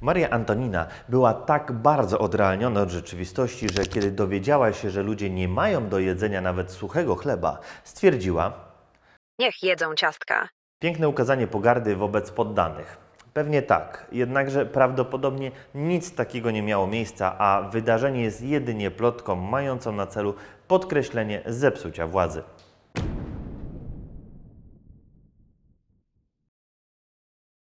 Maria Antonina była tak bardzo odrealniona od rzeczywistości, że kiedy dowiedziała się, że ludzie nie mają do jedzenia nawet suchego chleba, stwierdziła: Niech jedzą ciastka. Piękne ukazanie pogardy wobec poddanych. Pewnie tak, jednakże prawdopodobnie nic takiego nie miało miejsca, a wydarzenie jest jedynie plotką mającą na celu podkreślenie zepsucia władzy.